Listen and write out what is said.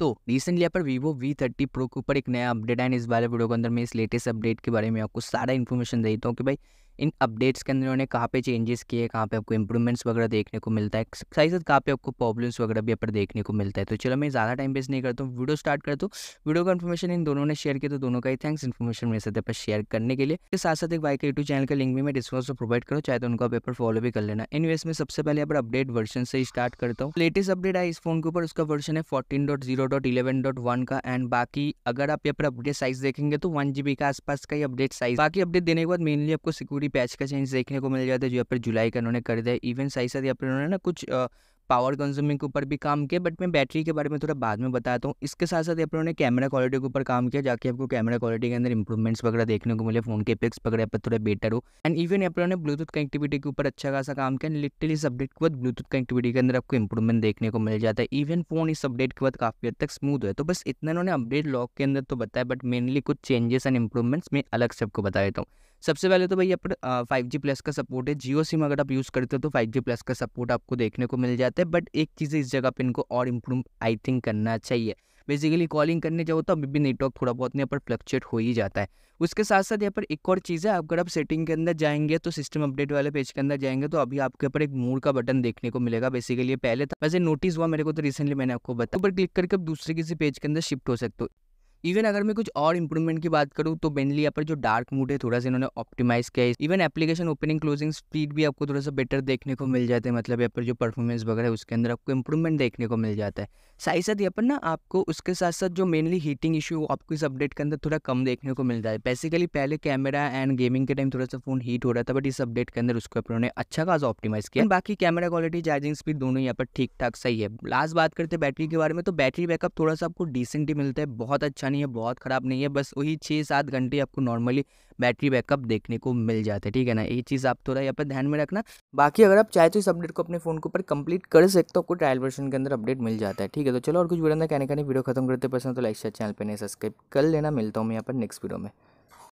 तो रिसेंटली यहाँ पर वीवो वी थर्टी प्रो के ऊपर एक नया अपडेट है इस वाले वीडियो के अंदर मैं इस लेटेस्ट अपडेट के बारे में आपको सारा इन्फॉर्मेशन देता हूँ कि भाई इन अपडेट्स के अंदर उन्होंने कहाँ पे चेंजेस किए कहाँ पे आपको इंप्रूवमेंट्स वगैरह देखने को मिलता है साथ साथ कहाँ पे आपको प्रॉब्लम्स वगैरह भी यहाँ पर देखने को मिलता है तो चलो मैं ज़्यादा टाइम वेस्ट नहीं करता हूँ वीडियो स्टार्ट करता हूँ वीडियो का इन्फॉर्मेशन इन दोनों ने शेयर किया तो दोनों का ही थैंक्स इन्फॉर्मेशन मेरे साथ पर शेयर करने के लिए के साथ साथ एक बाइक के यूट्यूब चैनल का लिंक भी मैं डिस्क्रिप्शन में प्रोवाइड करूँ चाहे तो उनका पेपर फॉलो भी कर लेना इन में सबसे पहले यहाँ पर अपडेट वर्जन से स्टार्ट करता हूँ लेटेस्ट अपडेट आई इस फोन के ऊपर उसका वर्जन है fourteen dot zero dot eleven dot one का एंड बाकी अगर आप यहाँ पर अपडेट साइज देखेंगे तो वन जी बी के आसपास का ही अपडेट साइज बाकी अपडेट देने के बाद मेनली आपको सिक्योरिटी पूरी पैच का चेंज देखने को मिल जाता है जो यहाँ पर जुलाई का उन्होंने कर दिया इवन साथ साथ यहाँ पर उन्होंने ना कुछ पावर कंज्यूमिंग के ऊपर भी काम किया बट मैं बैटरी के बारे में थोड़ा बाद में बताता हूँ इसके साथ साथ यहाँ पर उन्होंने कैमरा क्वालिटी के ऊपर काम किया जाके आपको कैमरा क्वालिटी के अंदर इंप्रूवमेंट्स वगैरह देखने को मिले फोन के पिक्स वगैरह यहाँ पर थोड़ा बेटर हो एंड इवन यहाँ पर उन्होंने ब्लूटूथ कनेक्टिविटी के ऊपर अच्छा खासा काम किया लिटरली इस अपडेट के बाद ब्लूटूथ कनेक्टिविटी के अंदर आपको इंप्रूवमेंट देखने को मिल जाता है इवन फोन इस अपडेट के बाद काफ़ी हद तक स्मूथ है तो बस इतना उन्होंने अपडेट लॉक के अंदर तो बताया बट मेनली कुछ चेंजेस एंड इंप्रूवमेंट्स मैं अलग से आपको बता देता हूँ सबसे पहले तो भाई अपन फाइव जी प्लस का सपोर्ट है जियो सिम अगर आप यूज़ करते हो तो फाइव जी प्लस का सपोर्ट आपको देखने को मिल जाता है बट एक चीज़ इस जगह पर इनको और इम्प्रूव आई थिंक करना चाहिए बेसिकली कॉलिंग करने जाओ तो अभी भी नेटवर्क थोड़ा बहुत यहाँ पर फ्लक्चुएट हो ही जाता है उसके साथ साथ यहाँ पर एक और चीज़ है अगर आप सेटिंग के अंदर जाएंगे तो सिस्टम अपडेट वाले पेज के अंदर जाएंगे तो अभी आपके ऊपर एक मोड का बटन देखने को मिलेगा बेसिकली पहले था वैसे नोटिस हुआ मेरे को तो रिसेंटली मैंने आपको बताया ऊपर क्लिक करके आप दूसरे किसी पेज के अंदर शिफ्ट हो सकते हो इवन अगर मैं कुछ और इंप्रूवमेंट की बात करूँ तो मेनली यहाँ पर जो डार्क मूड है थोड़ा सा इन्होंने ऑप्टिमाइज किया है even application opening closing speed भी आपको थोड़ा सा बेटर देखने को मिल जाता है मतलब यहाँ पर जो परफॉर्मेंस वगैरह है उसके अंदर आपको इंप्रूवमेंट देखने को मिल जाता है साथ ही साथ यहाँ पर ना आपको उसके साथ साथ जो मेनली हीटिंग इशू आपको इस अपडेट के अंदर थोड़ा कम देखने को मिलता है बेसिकली पहले कैमरा एंड गेमिंग के टाइम थोड़ा सा फोन हीट हो रहा था बट इस अपडेट के अंदर उसको उन्होंने अच्छा खासा ऑप्टिमाइज किया बाकी कैमरा क्वालिटी चार्जिंग स्पीड दोनों यहाँ पर ठीक ठाक सही है लास्ट बात करते हैं बैटरी के बारे में तो बैटरी बैकअप थोड़ा सा आपको डिसेंट ही मिलता है बहुत अच्छा नहीं है बहुत ख़राब नहीं है बस वही छः सात घंटे आपको नॉर्मली बैटरी बैकअप देखने को मिल जाता है ठीक है ना ये चीज़ आप थोड़ा यहाँ पर ध्यान में रखना बाकी अगर आप चाहे तो इस अपडेट को अपने फोन के ऊपर कंप्लीट कर सकते हो आपको ट्रायल वर्जन के अंदर अपडेट मिल जाता है ठीक है तो चलो और कुछ वीडियो ना कहने का नहीं वीडियो खत्म करते पसंद तो लाइक शेयर चैनल पर नहीं सब्सक्राइब कर लेना मिलता हूँ मैं यहाँ पर नेक्स्ट वीडियो में